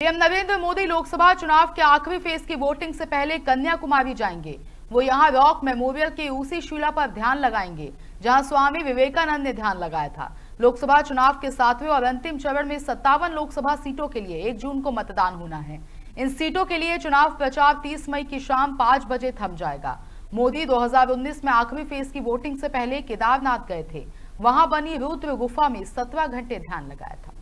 PM Narendra Modi Lok Sabha चुनाव के आखिरी फेज की वोटिंग से पहले कन्याकुमारी जाएंगे वो यहाँ रॉक मेमोरियल की उसी शिला पर ध्यान लगाएंगे जहाँ स्वामी विवेकानंद ने ध्यान लगाया था लोकसभा चुनाव के सातवें और अंतिम चरण में सत्तावन लोकसभा सीटों के लिए एक जून को मतदान होना है इन सीटों के लिए चुनाव प्रचार तीस मई की शाम पांच बजे थम जाएगा मोदी 2019 में आखिरी फेज की वोटिंग से पहले केदारनाथ गए थे वहां बनी रुद्र गुफा में सत्रह घंटे ध्यान लगाया था